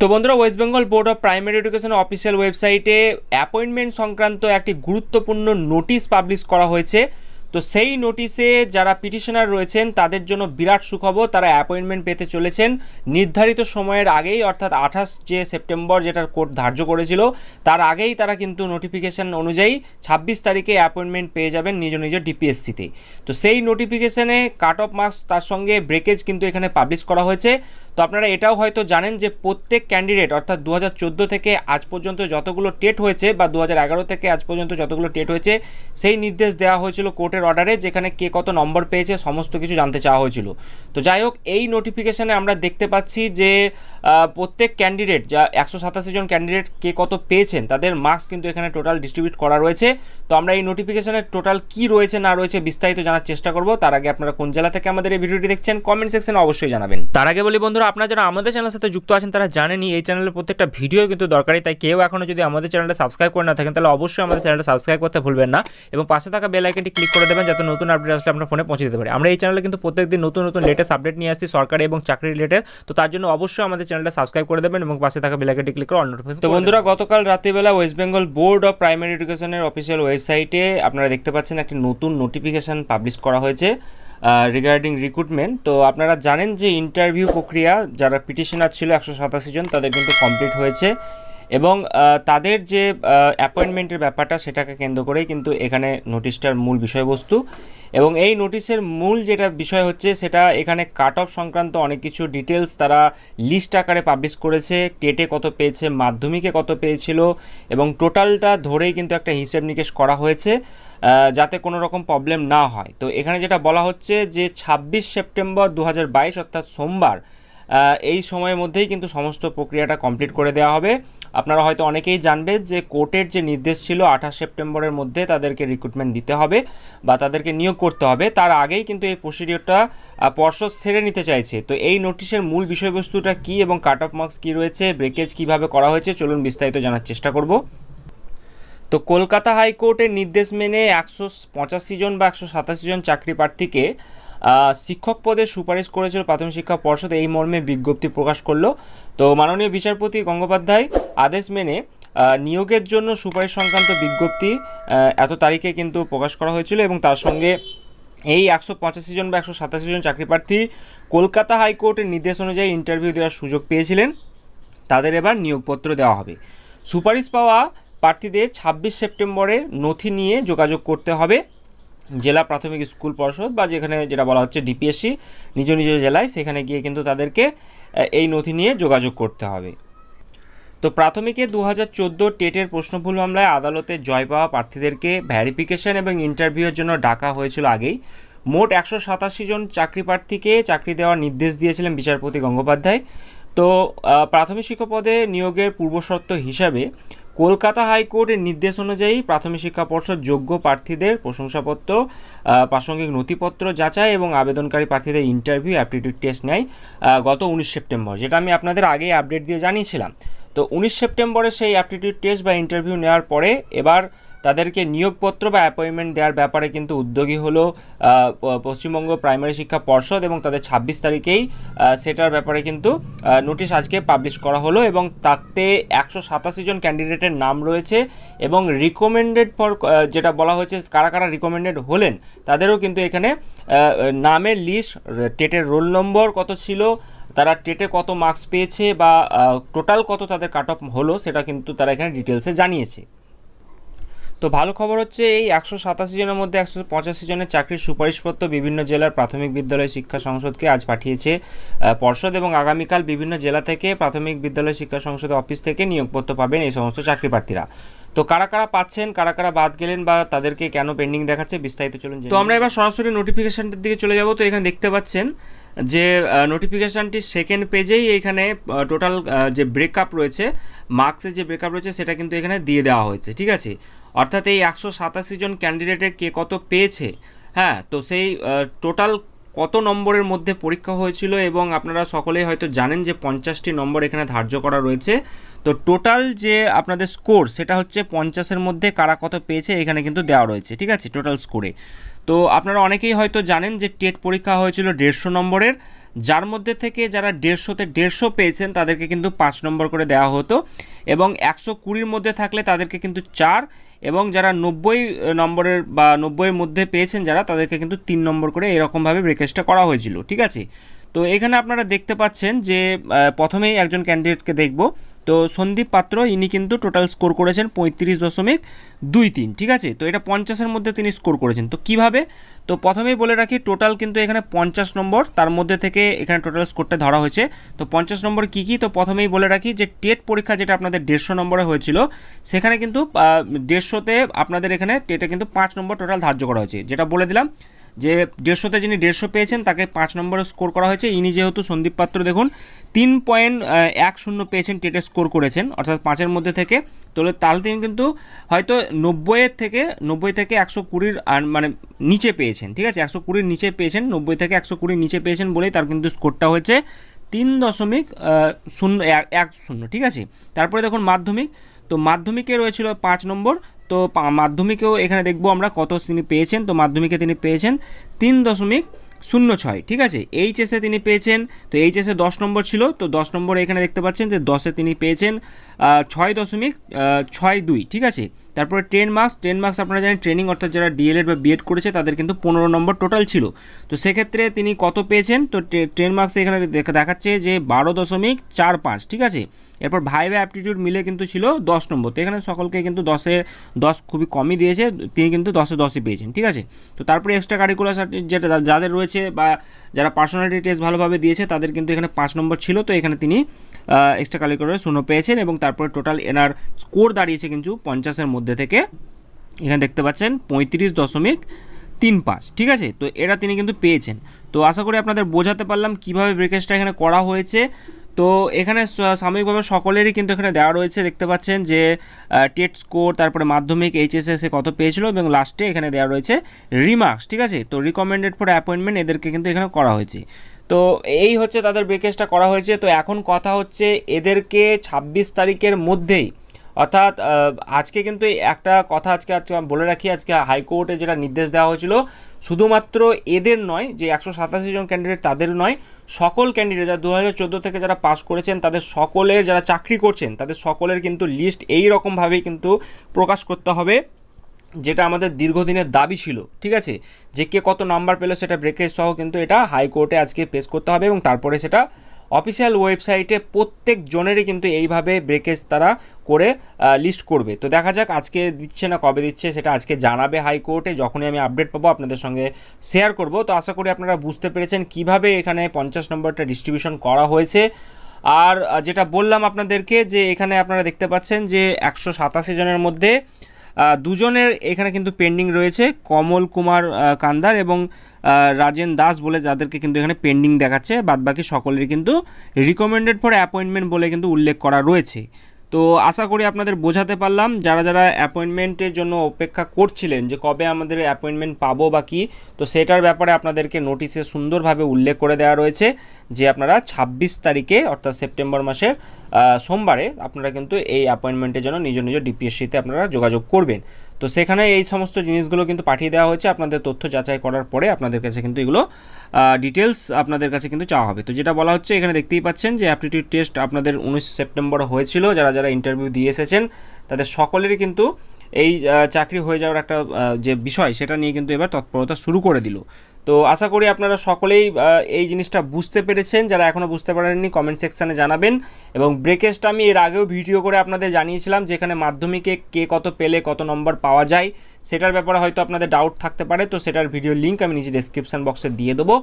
তো বন্ধুরা West Bengal Board of Primary Education official ওয়েবসাইটে অ্যাপয়েন্টমেন্ট সংক্রান্ত একটি গুরুত্বপূর্ণ নোটিশ পাবলিশ করা হয়েছে তো সেই নোটিশে যারা পিটিশনার রয়েছেন তাদের জন্য বিরাট সুখবর তারা অ্যাপয়েন্টমেন্ট পেতে চলেছেন নির্ধারিত সময়ের আগেই অর্থাৎ আঠাশ যে সেপ্টেম্বর যেটার কোর্ট ধার্য করেছিল তার আগেই তারা কিন্তু নোটিফিকেশান অনুযায়ী ২৬ তারিখে অ্যাপয়েন্টমেন্ট পেয়ে যাবেন নিজ নিজ ডিপিএসসিতে তো সেই নোটিফিকেশানে কাট অফ মার্কস তার সঙ্গে ব্রেকেজ কিন্তু এখানে পাবলিশ করা হয়েছে তো আপনারা এটাও হয়তো জানেন যে প্রত্যেক ক্যান্ডিডেট অর্থাৎ দু থেকে আজ পর্যন্ত যতগুলো টেট হয়েছে বা দু থেকে আজ পর্যন্ত যতগুলো টেট হয়েছে সেই নির্দেশ দেওয়া হয়েছিল কোর্টের অর্ডারে যেখানে কে কত নম্বর পেয়েছে সমস্ত কিছু জানতে চাওয়া হয়েছিল তো যাই হোক এই নোটিফিকেশানে আমরা দেখতে পাচ্ছি যে প্রত্যেক ক্যান্ডিডেট যা একশো সাতাশি জন ক্যান্ডিডেট কে কত পেয়েছেন তাদের মার্কস কিন্তু এখানে টোটাল ডিস্ট্রিবিউট করা রয়েছে তো আমরা এই নোটিফিকেশানের টোটাল কি রয়েছে না রয়েছে বিস্তারিত জানার চেষ্টা করব তার আগে আপনারা কোন জেলা থেকে আমাদের এই ভিডিওটি দেখছেন কমেন্ট সেকশনে অবশ্যই জানাবেন তার আগে বলি বন্ধুরা আপনারা যারা আমাদের চ্যানেলের সাথে যুক্ত আছেন তারা জানেনি এই চ্যানেলের প্রত্যেকটা ভিডিও কিন্তু দরকারি তাই কেউ এখনও যদি আমাদের চ্যানেলটা সাবস্ক্রাইব করে না থাকেন তাহলে অবশ্যই আমাদের চ্যানেলটা সাবস্ক্রাইব করতে ভুলবেন না এবং পাশে থাকা বেল আইকনটি ক্লিক করে দেবেন যাতে নতুন আপডেট আসলে আপনার ফোনে পৌঁছে দিতে পারি আমরা এই চ্যানেলে কিন্তু প্রত্যেকদিন নতুন নতুন লেটেস্ট আপডেট নিয়ে আসছি সরকারি এবং চাকরি রিলেটেড তো তার জন্য অবশ্যই আমাদের চ্যানেলটা সাবস্ক্রাইব করে দেবেন এবং পাশে থাকা বেল আইকনটি ক্লিক করে অল নোটিফিকেশন তো বন্ধুরা গতকাল রাত্রিবেলা West Bengal Board of Primary এডুকেশনের অফিসিয়াল ওয়েবসাইটে আপনারা দেখতে পাচ্ছেন একটি নতুন নোটিফিকেশন পাবলিশ করা হয়েছে রিগার্ডিং রিক্রুটমেন্ট তো আপনারা জানেন যে ইন্টারভিউ প্রক্রিয়া যারা পিটিশনার ছিল একশো সাতাশি জন তাদের কিন্তু কমপ্লিট হয়েছে এবং তাদের যে অ্যাপয়েন্টমেন্টের ব্যাপারটা সেটাকে কেন্দ্র করেই কিন্তু এখানে নোটিশটার মূল বিষয়বস্তু এবং এই নোটিশের মূল যেটা বিষয় হচ্ছে সেটা এখানে কাট অফ সংক্রান্ত অনেক কিছু ডিটেলস তারা লিস্ট আকারে পাবলিশ করেছে টেটে কত পেয়েছে মাধ্যমিকে কত পেয়েছিল এবং টোটালটা ধরেই কিন্তু একটা হিসেব নিকেশ করা হয়েছে যাতে কোনো রকম প্রবলেম না হয় তো এখানে যেটা বলা হচ্ছে যে ২৬ সেপ্টেম্বর দু অর্থাৎ সোমবার এই সময়ের মধ্যেই কিন্তু সমস্ত প্রক্রিয়াটা কমপ্লিট করে দেওয়া হবে আপনারা হয়তো অনেকেই জানবে যে কোর্টের যে নির্দেশ ছিল আঠাশ সেপ্টেম্বরের মধ্যে তাদেরকে রিক্রুটমেন্ট দিতে হবে বা তাদেরকে নিয়োগ করতে হবে তার আগেই কিন্তু এই প্রসিডিওরটা পর্ষদ সেরে নিতে চাইছে তো এই নোটিশের মূল বিষয়বস্তুটা কি এবং কাট অফ মার্কস কী রয়েছে ব্রেকেজ কিভাবে করা হয়েছে চলুন বিস্তারিত জানার চেষ্টা করব তো কলকাতা হাইকোর্টের নির্দেশ মেনে একশো পঁচাশি জন বা একশো সাতাশি জন চাকরি প্রার্থীকে শিক্ষক পদে সুপারিশ করেছিল প্রাথমিক শিক্ষা পর্ষদ এই মর্মে বিজ্ঞপ্তি প্রকাশ করলো তো মাননীয় বিচারপতি গঙ্গোপাধ্যায় আদেশ মেনে নিয়োগের জন্য সুপারিশ সংক্রান্ত বিজ্ঞপ্তি এত তারিখে কিন্তু প্রকাশ করা হয়েছিল এবং তার সঙ্গে এই একশো পঁচাশি জন বা একশো সাতাশি জন চাকরি প্রার্থী কলকাতা হাইকোর্টের নির্দেশ অনুযায়ী ইন্টারভিউ দেওয়ার সুযোগ পেয়েছিলেন তাদের এবার নিয়োগপত্র দেওয়া হবে সুপারিশ পাওয়া প্রার্থীদের ছাব্বিশ সেপ্টেম্বরে নথি নিয়ে যোগাযোগ করতে হবে জেলা প্রাথমিক স্কুল পর্ষদ বা যেখানে যেটা বলা হচ্ছে ডিপিএসসি নিজ নিজ জেলায় সেখানে গিয়ে কিন্তু তাদেরকে এই নথি নিয়ে যোগাযোগ করতে হবে তো প্রাথমিকে দু হাজার চোদ্দো টেটের প্রশ্নভুল মামলায় আদালতে জয় পাওয়া প্রার্থীদেরকে ভ্যারিফিকেশন এবং ইন্টারভিউয়ের জন্য ডাকা হয়েছিল আগেই মোট একশো সাতাশি জন চাকরি প্রার্থীকে চাকরি দেওয়ার নির্দেশ দিয়েছিলেন বিচারপতি গঙ্গোপাধ্যায় তো প্রাথমিক শিক্ষক পদে নিয়োগের পূর্বশর্ত হিসাবে কলকাতা হাইকোর্টের নির্দেশ অনুযায়ী প্রাথমিক শিক্ষা পর্ষদ যোগ্য প্রার্থীদের প্রশংসাপত্র প্রাসঙ্গিক নথিপত্র যাচাই এবং আবেদনকারী প্রার্থীদের ইন্টারভিউ অ্যাপটিটিউড টেস্ট নেয় গত উনিশ সেপ্টেম্বর যেটা আমি আপনাদের আগেই আপডেট দিয়ে জানিয়েছিলাম তো উনিশ সেপ্টেম্বরে সেই অ্যাপটিটিউড টেস্ট বা ইন্টারভিউ নেওয়ার পরে এবার তাদেরকে নিয়োগপত্র বা অ্যাপয়েন্টমেন্ট দেওয়ার ব্যাপারে কিন্তু উদ্যোগী হলো পশ্চিমবঙ্গ প্রাইমারি শিক্ষা পর্ষদ এবং তাদের ছাব্বিশ তারিখেই সেটার ব্যাপারে কিন্তু নোটিশ আজকে পাবলিশ করা হলো এবং তাতে একশো সাতাশি জন ক্যান্ডিডেটের নাম রয়েছে এবং রিকমেন্ডেড ফর যেটা বলা হয়েছে কারা কারা রিকমেন্ডেড হলেন তাদেরও কিন্তু এখানে নামের লিস্ট টেটের রোল নম্বর কত ছিল তারা টেটে কত মার্কস পেয়েছে বা টোটাল কত তাদের কাট অফ হলো সেটা কিন্তু তারা এখানে ডিটেলসে জানিয়েছে তো ভালো খবর হচ্ছে এই একশো সাতাশি জনের মধ্যে একশো পঁচাশি জনের চাকরির সুপারিশপত্র বিভিন্ন জেলার প্রাথমিক বিদ্যালয় শিক্ষা সংসদকে আজ পাঠিয়েছে পর্ষদ এবং আগামীকাল বিভিন্ন জেলা থেকে প্রাথমিক বিদ্যালয় শিক্ষা সংসদ অফিস থেকে নিয়োগপত্র পাবেন এই সমস্ত চাকরি প্রার্থীরা তো কারা কারা পাচ্ছেন কারা কারা বাদ গেলেন বা তাদেরকে কেন পেন্ডিং দেখাচ্ছে বিস্তারিত চলুন তো আমরা এবার সরাসরি নোটিফিকেশানটার দিকে চলে যাব তো এখানে দেখতে পাচ্ছেন যে নোটিফিকেশানটি সেকেন্ড পেজেই এখানে টোটাল যে ব্রেকআপ রয়েছে মার্কসের যে ব্রেকআপ রয়েছে সেটা কিন্তু এখানে দিয়ে দেওয়া হয়েছে ঠিক আছে অর্থাৎ এই একশো সাতাশি জন ক্যান্ডিডেটের কে কত পেয়েছে হ্যাঁ তো সেই টোটাল কত নম্বরের মধ্যে পরীক্ষা হয়েছিল এবং আপনারা সকলেই হয়তো জানেন যে পঞ্চাশটি নম্বর এখানে ধার্য করা রয়েছে তো টোটাল যে আপনাদের স্কোর সেটা হচ্ছে পঞ্চাশের মধ্যে কারা কত পেয়েছে এখানে কিন্তু দেওয়া রয়েছে ঠিক আছে টোটাল স্কোরে তো আপনারা অনেকেই হয়তো জানেন যে টেট পরীক্ষা হয়েছিল দেড়শো নম্বরের যার মধ্যে থেকে যারা দেড়শোতে দেড়শো পেয়েছেন তাদেরকে কিন্তু পাঁচ নম্বর করে দেওয়া হতো এবং একশো কুড়ির মধ্যে থাকলে তাদেরকে কিন্তু চার এবং যারা নব্বই নম্বরের বা নব্বইয়ের মধ্যে পেয়েছেন যারা তাদেরকে কিন্তু তিন নম্বর করে এরকমভাবে ব্রেকেজটা করা হয়েছিল ঠিক আছে তো এখানে আপনারা দেখতে পাচ্ছেন যে প্রথমেই একজন ক্যান্ডিডেটকে দেখব তো সন্দীপ পাত্র ইনি কিন্তু টোটাল স্কোর করেছেন পঁয়ত্রিশ দশমিক দুই তিন ঠিক আছে তো এটা পঞ্চাশের মধ্যে তিনি স্কোর করেছেন তো কিভাবে তো প্রথমেই বলে রাখি টোটাল কিন্তু এখানে পঞ্চাশ নম্বর তার মধ্যে থেকে এখানে টোটাল স্কোরটা ধরা হয়েছে তো পঞ্চাশ নম্বর কী কী তো প্রথমেই বলে রাখি যে টেট পরীক্ষা যেটা আপনাদের দেড়শো নম্বরে হয়েছিল সেখানে কিন্তু দেড়শোতে আপনাদের এখানে টেটে কিন্তু পাঁচ নম্বর টোটাল ধার্য করা হয়েছে যেটা বলে দিলাম যে দেড়শোতে যিনি দেড়শো পেয়েছেন তাকে পাঁচ নম্বরে স্কোর করা হয়েছে ইনি যেহেতু সন্দীপ পাত্র দেখুন তিন পয়েন্ট এক শূন্য পেয়েছেন টেটে স্কোর করেছেন অর্থাৎ পাঁচের মধ্যে থেকে তাহলে তাহলে তিনি কিন্তু হয়তো নব্বইয়ের থেকে নব্বই থেকে একশো কুড়ির আর মানে নিচে পেয়েছেন ঠিক আছে একশো কুড়ির নিচে পেয়েছেন নব্বই থেকে একশো কুড়ির নিচে পেয়েছেন বলেই তার কিন্তু স্কোরটা হয়েছে তিন দশমিক শূন্য এক শূন্য ঠিক আছে তারপরে দেখুন মাধ্যমিক তো মাধ্যমিকে রয়েছিল পাঁচ নম্বর তো মাধ্যমিকেও এখানে দেখব আমরা কত তিনি পেয়েছেন তো মাধ্যমিকে তিনি পেয়েছেন তিন দশমিক শূন্য ছয় ঠিক আছে এইচএসে তিনি পেয়েছেন তো এইচএসে দশ নম্বর ছিল তো দশ নম্বর এখানে দেখতে পাচ্ছেন যে দশে তিনি পেয়েছেন ছয় দশমিক ছয় দুই ঠিক আছে তারপরে টেন মার্কস টেন মার্কস আপনারা জানেন ট্রেনিং অর্থাৎ যারা ডিএলএড বা বিএড করেছে তাদের কিন্তু পনেরো নম্বর টোটাল ছিল তো সেক্ষেত্রে তিনি কত পেয়েছেন তো টেন মার্কস এখানে দেখাচ্ছে যে বারো দশমিক চার পাঁচ ঠিক আছে এরপর ভাইভে অ্যাপটিটিউড মিলে কিন্তু ছিল দশ নম্বর তো এখানে সকলকে কিন্তু দশে দশ খুবই কমই দিয়েছে তিনি কিন্তু দশে দশই পেয়েছেন ঠিক আছে তো তারপরে এক্সট্রা কারিকুলার যেটা যাদের রয়েছে বা যারা পার্সোনালিটি টেস্ট ভালোভাবে দিয়েছে তাদের কিন্তু এখানে পাঁচ নম্বর ছিল তো এখানে তিনি এক্সট্রা কালিকুলার শূন্য পেয়েছেন এবং তারপরে টোটাল এনার স্কোর দাঁড়িয়েছে কিন্তু পঞ্চাশের মধ্যে থেকে এখানে দেখতে পাচ্ছেন পঁয়ত্রিশ দশমিক তিন পাঁচ ঠিক আছে তো এটা তিনি কিন্তু পেয়েছেন তো আশা করি আপনাদের বোঝাতে পারলাম কিভাবে ব্রেকেজটা এখানে করা হয়েছে তো এখানে সাময়িকভাবে সকলেরই কিন্তু এখানে দেওয়া রয়েছে দেখতে পাচ্ছেন যে টেট স্কোর তারপরে মাধ্যমিক এইচএসএসে কত পেয়েছিল এবং লাস্টে এখানে দেওয়া রয়েছে রিমার্কস ঠিক আছে তো রিকমেন্ডেড ফর অ্যাপয়েন্টমেন্ট এদেরকে কিন্তু এখানে করা হয়েছে তো এই হচ্ছে তাদের ব্রেকেজটা করা হয়েছে তো এখন কথা হচ্ছে এদেরকে ২৬ তারিখের মধ্যেই অর্থাৎ আজকে কিন্তু একটা কথা আজকে আজকে বলে রাখি আজকে হাইকোর্টে যেটা নির্দেশ দেওয়া হয়েছিল শুধুমাত্র এদের নয় যে একশো সাতাশি জন ক্যান্ডিডেট তাদের নয় সকল ক্যান্ডিডেট যারা দু হাজার চোদ্দো থেকে যারা পাস করেছেন তাদের সকলের যারা চাকরি করছেন তাদের সকলের কিন্তু লিস্ট এই রকমভাবেই কিন্তু প্রকাশ করতে হবে যেটা আমাদের দীর্ঘদিনের দাবি ছিল ঠিক আছে যে কে কত নাম্বার পেলো সেটা ব্রেকেজ সহ কিন্তু এটা হাইকোর্টে আজকে পেশ করতে হবে এবং তারপরে সেটা অফিসিয়াল ওয়েবসাইটে প্রত্যেক জনেরই কিন্তু এইভাবে ব্রেকেজ তারা করে লিস্ট করবে তো দেখা যাক আজকে দিচ্ছে না কবে দিচ্ছে সেটা আজকে জানাবে হাইকোর্টে যখনই আমি আপডেট পাবো আপনাদের সঙ্গে শেয়ার করব তো আশা করি আপনারা বুঝতে পেরেছেন কিভাবে এখানে পঞ্চাশ নম্বরটা ডিস্ট্রিবিউশন করা হয়েছে আর যেটা বললাম আপনাদেরকে যে এখানে আপনারা দেখতে পাচ্ছেন যে একশো সাতাশি জনের মধ্যে দুজনের এখানে কিন্তু পেন্ডিং রয়েছে কমল কুমার কান্দার এবং রাজেন দাস বলে যাদেরকে কিন্তু এখানে পেন্ডিং দেখাচ্ছে বাদবাকি সকলের কিন্তু রিকমেন্ডেড ফর অ্যাপয়েন্টমেন্ট বলে কিন্তু উল্লেখ করা রয়েছে তো আশা করি আপনাদের বোঝাতে পারলাম যারা যারা অ্যাপয়েন্টমেন্টের জন্য অপেক্ষা করছিলেন যে কবে আমাদের অ্যাপয়েন্টমেন্ট পাবো বা কী তো সেটার ব্যাপারে আপনাদেরকে নোটিশে সুন্দরভাবে উল্লেখ করে দেওয়া রয়েছে যে আপনারা ২৬ তারিখে অর্থাৎ সেপ্টেম্বর মাসের সোমবারে আপনারা কিন্তু এই অ্যাপয়েন্টমেন্টের জন্য নিজ নিজ ডিপিএসসিতে আপনারা যোগাযোগ করবেন তো সেখানে এই সমস্ত জিনিসগুলো কিন্তু পাঠিয়ে দেওয়া হয়েছে আপনাদের তথ্য যাচাই করার পরে আপনাদের কাছে কিন্তু এগুলো ডিটেলস আপনাদের কাছে কিন্তু চাওয়া হবে তো যেটা বলা হচ্ছে এখানে দেখতেই পাচ্ছেন যে অ্যাপটিটিউড টেস্ট আপনাদের উনিশ সেপ্টেম্বর হয়েছিল যারা যারা ইন্টারভিউ দিয়ে এসেছেন তাদের সকলেরই কিন্তু এই চাকরি হয়ে যাওয়ার একটা যে বিষয় সেটা নিয়ে কিন্তু এবার তৎপরতা শুরু করে দিল তো আশা করি আপনারা সকলেই এই জিনিসটা বুঝতে পেরেছেন যারা এখনও বুঝতে পারেননি কমেন্ট সেকশানে জানাবেন এবং ব্রেকেজটা আমি এর আগেও ভিডিও করে আপনাদের জানিয়েছিলাম যেখানে মাধ্যমিকে কে কত পেলে কত নম্বর পাওয়া যায় সেটার ব্যাপারে হয়তো আপনাদের ডাউট থাকতে পারে তো সেটার ভিডিও লিঙ্ক আমি নিচে ডেসক্রিপশান বক্সে দিয়ে দেবো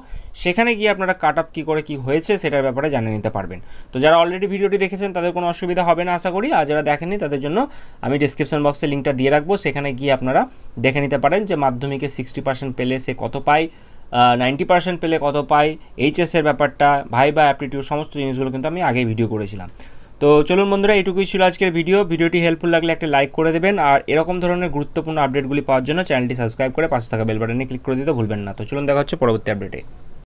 সেখানে গিয়ে আপনারা কাট আপ কী করে কি হয়েছে সেটার ব্যাপারে জানিয়ে নিতে পারবেন তো যারা অলরেডি ভিডিওটি দেখেছেন তাদের কোনো অসুবিধা হবে না আশা করি আর যারা দেখেননি তাদের জন্য আমি ডিসক্রিপশান বক্সে লিঙ্কটা দিয়ে রাখবো সেখানে গিয়ে আপনারা দেখে নিতে পারেন যে মাধ্যমিকে সিক্সটি পার্সেন্ট পেলে সে কত পায় নাইনটি পার্সেন্ট পেলে কত পাই এইচএসের ব্যাপারটা ভাই বা অ্যাপটিটিউড সমস্ত জিনিসগুলো কিন্তু আমি আগে ভিডিও করেছিলাম তো চলুন বন্ধুরা এটুকুই ছিল আজকের ভিডিও ভিডিওটি হেল্পফুল লাগলে একটা লাইক করে দেবেন আর এরকম ধরনের গুরুত্বপূর্ণ আপডেটগুলি পাওয়ার জন্য চ্যানেলটি সাবস্ক্রাইব করে পাশে থাকা বেল ক্লিক করে দিতে ভুলবেন না তো চলুন দেখা হচ্ছে পরবর্তী আপডেটে